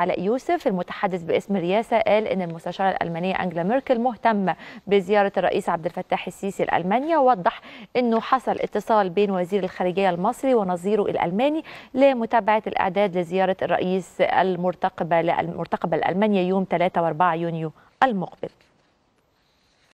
علاء يوسف المتحدث باسم الرئاسه قال ان المستشاره الالمانيه انجلا ميركل مهتمه بزياره الرئيس عبد الفتاح السيسي لالمانيا ووضح انه حصل اتصال بين وزير الخارجيه المصري ونظيره الالماني لمتابعه الاعداد لزياره الرئيس المرتقبه المرتقبه لالمانيا يوم 3 و4 يونيو المقبل